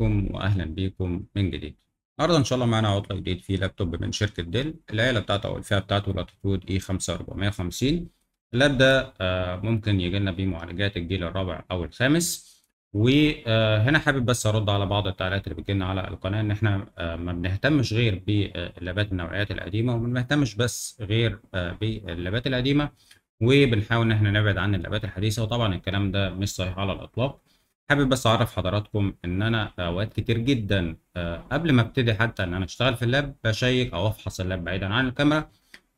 عليكم واهلا بيكم من جديد النهارده ان شاء الله معانا عطله جديد في لابتوب من شركه ديل العيله بتاعته او الفئه بتاعته لاتيتود اي 5450 اللاب ده آه، ممكن يجي لنا بيه معالجات الجيل الرابع او الخامس وهنا آه، حابب بس ارد على بعض التعليقات اللي لنا على القناه ان احنا آه، ما بنهتمش غير باللابات النوعيات القديمه وما بنهتمش بس غير باللابات القديمه وبنحاول ان احنا نبعد عن اللابات الحديثه وطبعا الكلام ده مش صحيح على الاطلاق حابب بس اعرف حضراتكم ان انا اوقات كتير جدا آه، قبل ما ابتدي حتى ان انا اشتغل في اللاب بشيك او افحص اللاب بعيدا عن الكاميرا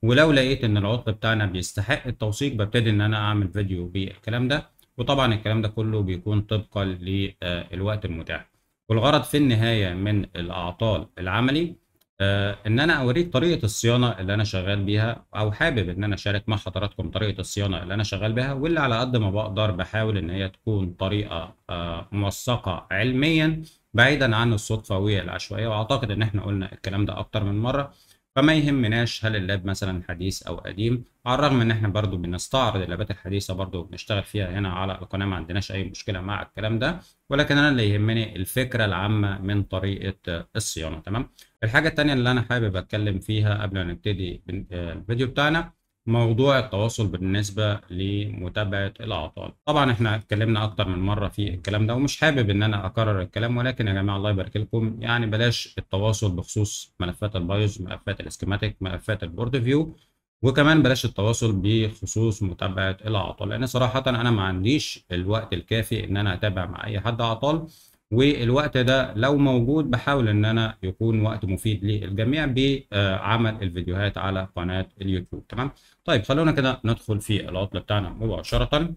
ولو لقيت ان العطل بتاعنا بيستحق التوثيق ببتدي ان انا اعمل فيديو بالكلام ده وطبعا الكلام ده كله بيكون طبقا للوقت المتاح والغرض في النهايه من الاعطال العملي آه، ان انا اوريك طريقه الصيانه اللي انا شغال بيها او حابب ان انا اشارك مع حضراتكم طريقه الصيانه اللي انا شغال بيها واللي على قد ما بقدر بحاول ان هي تكون طريقه آه، موثقه علميا بعيدا عن الصدفه والعشوائيه واعتقد ان احنا قلنا الكلام ده اكتر من مره فما يهمناش هل اللاب مثلا حديث او قديم على الرغم ان احنا برضو بنستعرض اللابات الحديثه برضو بنشتغل فيها هنا على القناه ما عندناش اي مشكله مع الكلام ده ولكن انا اللي يهمني الفكره العامه من طريقه الصيانه تمام الحاجه الثانيه اللي انا حابب اتكلم فيها قبل ما نبتدي الفيديو بتاعنا موضوع التواصل بالنسبة لمتابعة الأعطال طبعا احنا اتكلمنا أكتر من مرة في الكلام ده ومش حابب إن أنا أكرر الكلام ولكن يا جماعة الله يبارك لكم يعني بلاش التواصل بخصوص ملفات البايوز ملفات الاسكيماتيك ملفات البورد فيو وكمان بلاش التواصل بخصوص متابعة الأعطال لأن صراحة أنا ما عنديش الوقت الكافي إن أنا أتابع مع أي حد أعطال والوقت ده لو موجود بحاول إن أنا يكون وقت مفيد للجميع بعمل الفيديوهات على قناة اليوتيوب تمام طيب خلونا كده ندخل في العطل بتاعنا مباشرة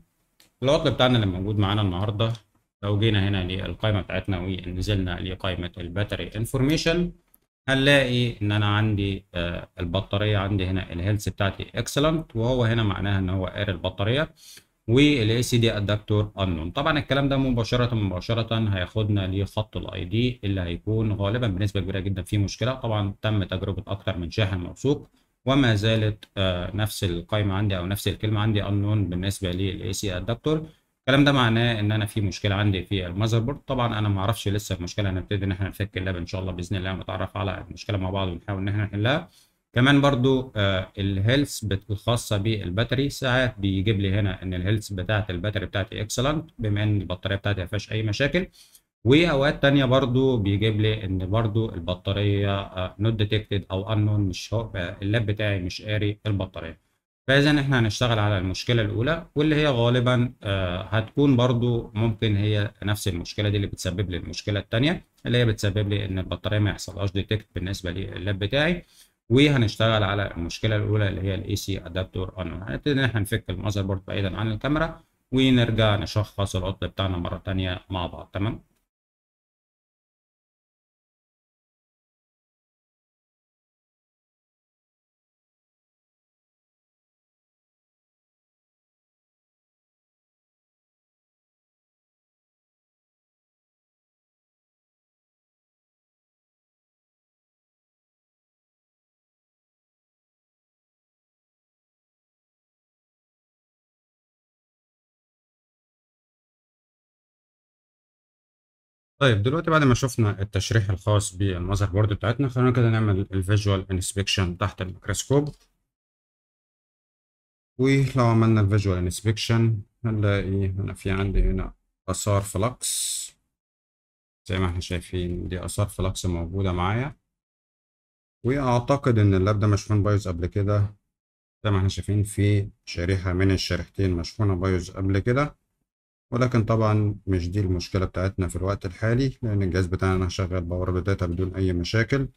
العطل بتاعنا اللي موجود معانا النهاردة لو جينا هنا للقائمة بتاعتنا ونزلنا لقائمة الباتري انفورميشن هنلاقي ان انا عندي آه، البطاريه عندي هنا الهيلث بتاعتي اكسلنت وهو هنا معناها ان هو قاري البطاريه والاي سي دي ادكتور انون طبعا الكلام ده مباشره مباشره هياخدنا لخط الاي دي اللي هيكون غالبا بنسبه كبيره جدا فيه مشكله طبعا تم تجربه اكثر من شاحن موثوق وما زالت آه، نفس القائمه عندي او نفس الكلمه عندي انون بالنسبه للاي سي ادكتور الكلام ده معناه ان انا في مشكله عندي في المذر بورد طبعا انا ما اعرفش لسه المشكله هنبتدي ان احنا نفك اللاب ان شاء الله باذن الله ونتعرف على المشكله مع بعض ونحاول ان احنا نحلها كمان برضو آه، الهيلث الخاصه بالباتري ساعات بيجيب لي هنا ان الهيلث بتاعه الباتري بتاعتي اكسلنت بما ان البطاريه بتاعتي ما فيهاش اي مشاكل واوقات تانية برضو بيجيب لي ان برضو البطاريه نوت آه، ديتكتد او انون مش آه، اللاب بتاعي مش قاري البطاريه فاذا احنا هنشتغل على المشكله الاولى واللي هي غالبا آه، هتكون برضو ممكن هي نفس المشكله دي اللي بتسبب لي المشكله الثانيه اللي هي بتسبب لي ان البطاريه ما يحصلهاش ديتكت بالنسبه لللاب بتاعي وهنشتغل على المشكله الاولى اللي هي الاي سي ادابتور اون هنبتدي ان احنا نفك المذر بورد بعيدا عن الكاميرا ونرجع نشخص العطل بتاعنا مره ثانيه مع بعض تمام طيب دلوقتي بعد ما شفنا التشريح الخاص بالمذر بورد بتاعتنا خلينا كده نعمل الفيجوال انسبكشن تحت الميكروسكوب ولو عملنا الفيجوال انسبكشن هنلاقي هنا في عندي هنا اثار فلكس زي ما احنا شايفين دي اثار فلكس موجوده معايا واعتقد ان اللاب ده مشحون بايظ قبل كده زي ما احنا شايفين في شريحه من الشريحتين مشحونه بايظ قبل كده ولكن طبعا مش دي المشكلة بتاعتنا في الوقت الحالي لأن الجهاز بتاعنا شغال باور داتا بدون أي مشاكل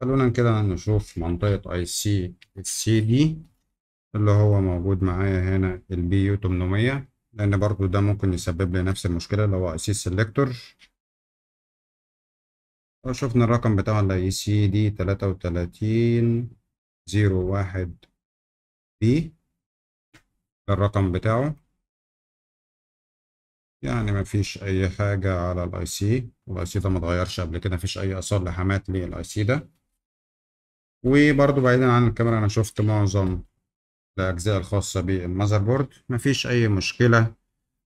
خلونا كده نشوف منطقة اي سي السي دي اللي هو موجود معايا هنا البي يو 800 لأن برضو ده ممكن يسبب لي نفس المشكلة اللي هو اي سي سيلكتور وشوفنا الرقم بتاعه اللي اي سي دي تلاتة وتلاتين زيرو واحد بي الرقم بتاعه يعني ما فيش اي حاجة على الاي سي الاي سي ده ما اتغيرش قبل كده مفيش اي اثار لحمات للاي سي ده وبرضو بعيدا عن الكاميرا انا شفت معظم الاجزاء الخاصة بالمذر بورد مفيش اي مشكلة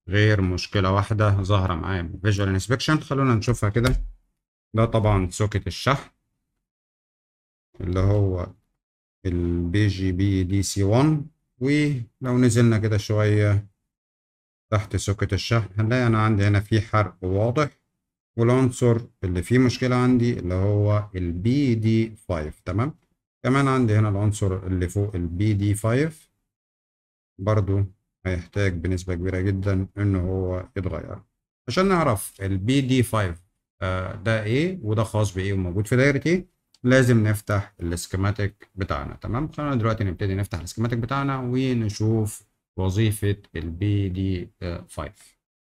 غير مشكلة واحدة ظاهرة معايا بالفيجوال انسبكشن خلونا نشوفها كده ده طبعا سوكت الشحن اللي هو البي جي بي دي سي 1 ولو نزلنا كده شوية تحت سوكت الشحن هنلاقي انا عندي هنا في حرق واضح والعنصر اللي فيه مشكلة عندي اللي هو البي دي 5 تمام كمان عندي هنا العنصر اللي فوق البي دي 5 برضو هيحتاج بنسبة كبيرة جدا ان هو يتغير عشان نعرف البي دي 5 ده ايه وده خاص بايه وموجود في دايرة ايه لازم نفتح السكيماتيك بتاعنا تمام خلينا دلوقتي نبتدي نفتح السكيماتيك بتاعنا ونشوف وظيفة البي دي 5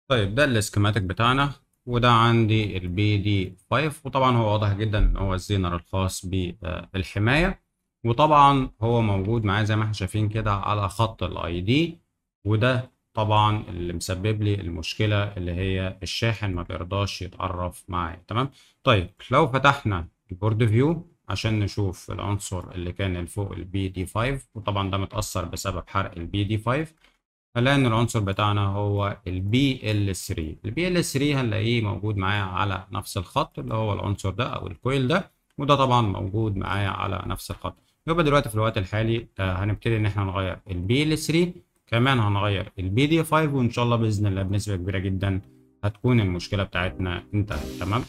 طيب ده الاسكيماتيك بتاعنا وده عندي البي دي 5 وطبعا هو واضح جدا ان هو الزينر الخاص بالحماية آه، وطبعا هو موجود معايا زي ما احنا شايفين كده على خط الاي دي وده طبعا اللي مسبب لي المشكلة اللي هي الشاحن ما بيرضاش يتعرف معايا تمام طيب لو فتحنا البورد فيو عشان نشوف العنصر اللي كان فوق البي دي 5 وطبعا ده متأثر بسبب حرق البي دي 5 هنلاقي ان العنصر بتاعنا هو البي ال 3 البي ال 3 هنلاقيه موجود معايا على نفس الخط اللي هو العنصر ده او الكويل ده وده طبعا موجود معايا على نفس الخط يبقى دلوقتي في الوقت الحالي آه، هنبتدي ان احنا نغير البي ال 3 كمان هنغير البي دي 5 وان شاء الله باذن الله بنسبه كبيره جدا هتكون المشكله بتاعتنا انتهت تمام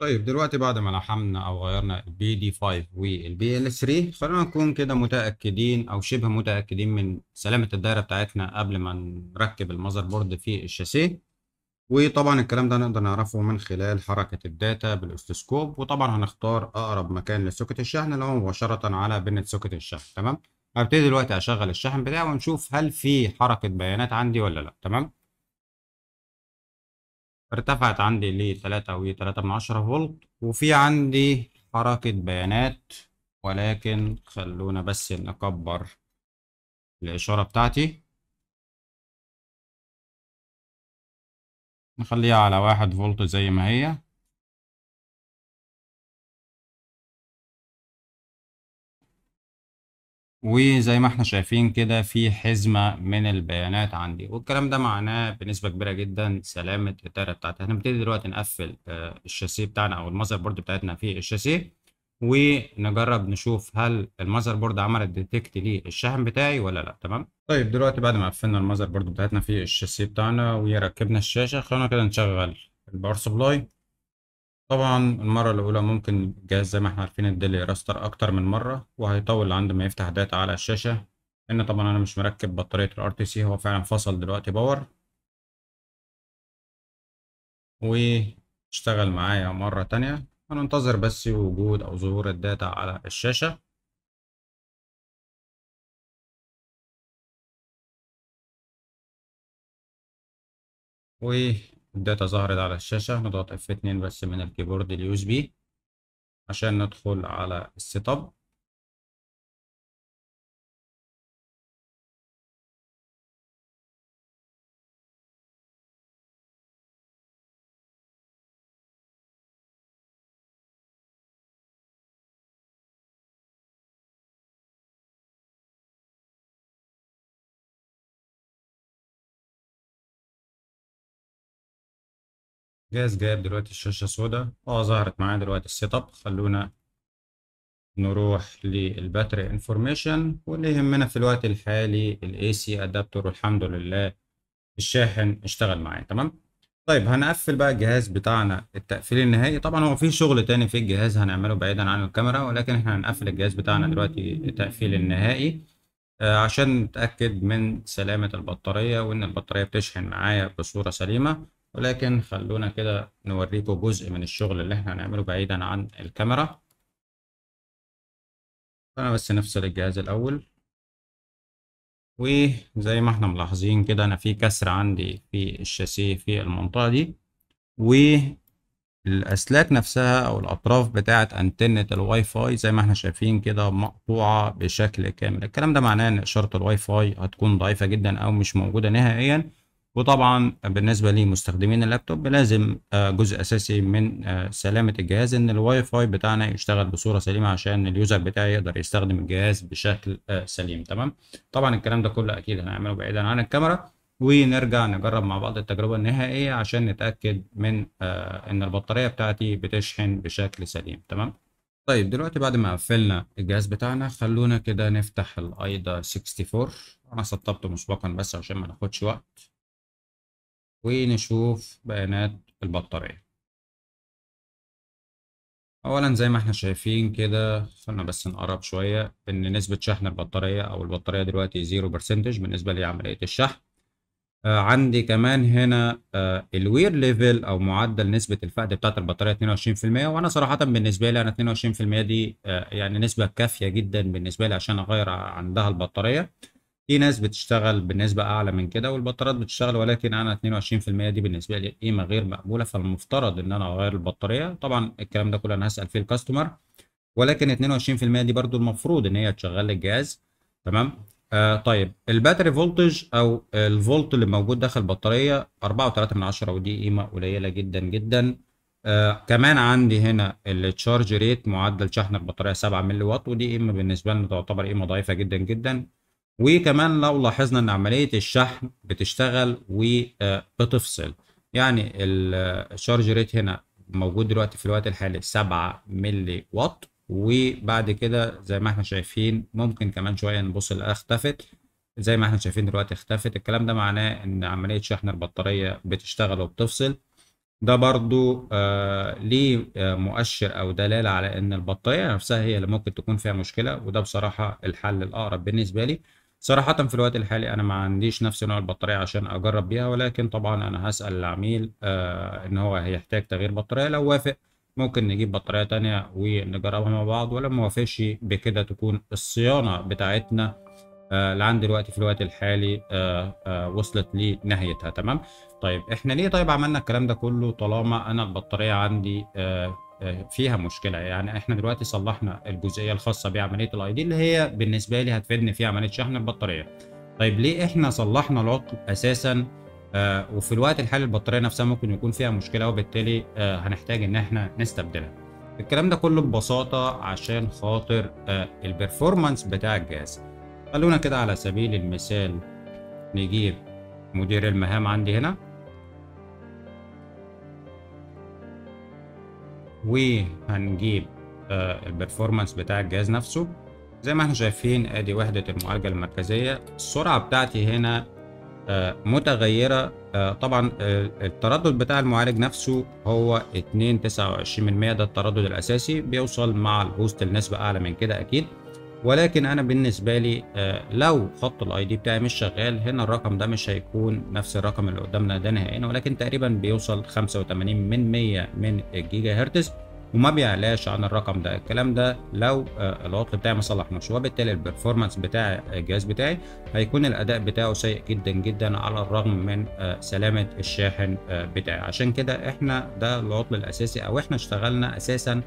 طيب دلوقتي بعد ما لحمنا او غيرنا البي دي 5 والبي ال 3 خلينا نكون كده متاكدين او شبه متاكدين من سلامه الدايره بتاعتنا قبل ما نركب المذر بورد في الشاسيه وطبعا الكلام ده نقدر نعرفه من خلال حركه الداتا بالاستسكوب وطبعا هنختار اقرب مكان لسوكت الشحن اللي هو مباشره على بنت سوكت الشحن تمام هبتدي دلوقتي اشغل الشحن بتاعي ونشوف هل في حركه بيانات عندي ولا لا تمام ارتفعت عندي ل 3.3 فولت وفي عندي حركة بيانات ولكن خلونا بس نكبر الإشارة بتاعتي نخليها على واحد فولت زي ما هي وزي ما احنا شايفين كده في حزمة من البيانات عندي والكلام ده معناه بنسبة كبيرة جدا سلامة الدايرة بتاعتي احنا بنبتدي دلوقتي نقفل آه، الشاسيه بتاعنا او المذر بورد بتاعتنا في الشاسيه ونجرب نشوف هل المذر بورد عملت ديتكت للشحن بتاعي ولا لا تمام طيب دلوقتي بعد ما قفلنا المذر بورد بتاعتنا في الشاسيه بتاعنا وركبنا الشاشة خلونا كده نشغل الباور سبلاي طبعًا المرّة الأولى ممكن الجهاز زي ما إحنا عارفين الديلي راستر أكتر من مرّة، وهيطوّل عند ما يفتح داتا على الشاشة، لإن طبعًا أنا مش مركّب بطارية الار تي سي هو فعلًا فصل دلوقتي باور واشتغل معايا مرّة تانية، هننتظر بس وجود أو ظهور الداتا على الشاشة. و الداتا ظهرت على الشاشة نضغط F2 بس من الكيبورد اليو اس بي عشان ندخل على السيت اب جاز جاب دلوقتي الشاشة سودا اه ظهرت معايا دلوقتي السيت اب خلونا نروح للباتري انفورميشن واللي يهمنا في الوقت الحالي الاي سي ادابتور والحمد لله الشاحن اشتغل معايا تمام طيب هنقفل بقى الجهاز بتاعنا التقفيل النهائي طبعا هو في شغل تاني في الجهاز هنعمله بعيدا عن الكاميرا ولكن احنا هنقفل الجهاز بتاعنا دلوقتي التقفيل النهائي آه، عشان نتأكد من سلامة البطارية وإن البطارية بتشحن معايا بصورة سليمة ولكن خلونا كده نوريكم جزء من الشغل اللي احنا هنعمله بعيدا عن الكاميرا فأنا بس نفصل الجهاز الأول وزي ما احنا ملاحظين كده أنا في كسر عندي في الشاسيه في المنطقة دي والأسلاك نفسها أو الأطراف بتاعة أنتنة الواي فاي زي ما احنا شايفين كده مقطوعة بشكل كامل الكلام ده معناه إن إشارة الواي فاي هتكون ضعيفة جدا أو مش موجودة نهائيا وطبعا بالنسبه لمستخدمين اللابتوب لازم آه، جزء اساسي من آه، سلامه الجهاز ان الواي فاي بتاعنا يشتغل بصوره سليمه عشان اليوزر بتاعي يقدر يستخدم الجهاز بشكل آه، سليم تمام طبعا الكلام ده كله اكيد هنعمله بعيدا عن الكاميرا ونرجع نجرب مع بعض التجربه النهائيه عشان نتاكد من ان البطاريه بتاعتي بتشحن بشكل سليم تمام طيب دلوقتي بعد ما قفلنا الجهاز بتاعنا خلونا كده نفتح الايدا 64 انا سطبته مسبقا بس عشان ما ناخدش وقت ونشوف بيانات البطارية اولا زي ما احنا شايفين كده خلنا بس نقرب شويه ان نسبه شحن البطاريه او البطاريه دلوقتي زيرو برسنتج بالنسبه لعمليه الشحن آه عندي كمان هنا آه الوير ليفل او معدل نسبه الفقد بتاعت البطاريه 22% وانا صراحه بالنسبه لي انا 22% دي آه يعني نسبه كافيه جدا بالنسبه لي عشان اغير عندها البطاريه في ناس بتشتغل بنسبة أعلى من كده والبطاريات بتشتغل ولكن أنا 22% دي بالنسبة لي قيمة غير مقبولة فالمفترض إن أنا أغير البطارية طبعا الكلام ده كله أنا هسأل فيه الكاستمر ولكن 22% دي برضو المفروض إن هي تشغل لي الجهاز تمام آه طيب الباتري فولتج أو الفولت اللي موجود داخل البطارية 4.3 ودي قيمة قليلة جدا جدا آه كمان عندي هنا التشارج ريت معدل شحن البطارية 7 ملي وات ودي قيمة بالنسبة لنا تعتبر قيمة ضعيفة جدا جدا وكمان لو لاحظنا ان عمليه الشحن بتشتغل وبتفصل آه، يعني الشارج آه، ريت هنا موجود دلوقتي في الوقت الحالي 7 ملي وات وبعد كده زي ما احنا شايفين ممكن كمان شويه نبص لها اختفت زي ما احنا شايفين دلوقتي اختفت الكلام ده معناه ان عمليه شحن البطاريه بتشتغل وبتفصل ده برضو آه ليه آه مؤشر او دلاله على ان البطاريه نفسها هي اللي ممكن تكون فيها مشكله وده بصراحه الحل الاقرب بالنسبه لي صراحة في الوقت الحالي أنا ما عنديش نفس نوع البطارية عشان أجرب بيها ولكن طبعا أنا هسأل العميل آه إن هو هيحتاج تغيير بطارية لو وافق ممكن نجيب بطارية تانية ونجربها مع بعض ولو موافقش بكده تكون الصيانة بتاعتنا آه لعند دلوقتي في الوقت الحالي آه آه وصلت لنهايتها تمام طيب احنا ليه طيب عملنا الكلام ده كله طالما انا البطارية عندي آه فيها مشكله يعني احنا دلوقتي صلحنا الجزئيه الخاصه بعمليه الاي دي اللي هي بالنسبه لي هتفيدني في عمليه شحن البطاريه طيب ليه احنا صلحنا العطل اساسا آه، وفي الوقت الحالي البطاريه نفسها ممكن يكون فيها مشكله وبالتالي آه، هنحتاج ان احنا نستبدلها الكلام ده كله ببساطه عشان خاطر آه، البرفورمانس بتاع الجهاز خلونا كده على سبيل المثال نجيب مدير المهام عندي هنا وهنجيب آه، البرفورمانس بتاع الجهاز نفسه زي ما احنا شايفين ادي وحدة المعالجة المركزية السرعة بتاعتي هنا آه، متغيرة آه، طبعا التردد بتاع المعالج نفسه هو 2.29% ده التردد الأساسي بيوصل مع الهوست لنسبة أعلى من كده أكيد ولكن انا بالنسبه لي آه، لو خط الاي دي بتاعي مش شغال هنا الرقم ده مش هيكون نفس الرقم اللي قدامنا ده نهائيا ولكن تقريبا بيوصل 85 من 100 من الجيجا هرتز وما بيعلاش عن الرقم ده الكلام ده لو آه، العطل بتاعي ما صلحناش وبالتالي البرفورمانس بتاع الجهاز بتاعي هيكون الاداء بتاعه سيء جدا جدا على الرغم من آه، سلامه الشاحن بتاعي عشان كده احنا ده العطل الاساسي او احنا اشتغلنا اساسا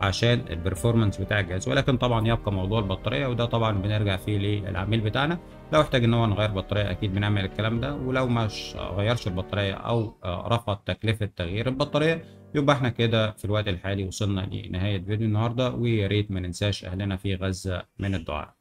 عشان البرفورمانس بتاع الجهاز ولكن طبعا يبقى موضوع البطاريه وده طبعا بنرجع فيه للعميل بتاعنا لو احتاج ان هو نغير بطاريه اكيد بنعمل الكلام ده ولو مش غيرش البطاريه او آه، رفض تكلفه تغيير البطاريه يبقى احنا كده في الوقت الحالي وصلنا لنهايه فيديو النهارده ويا ريت ما ننساش اهلنا في غزه من الدعاء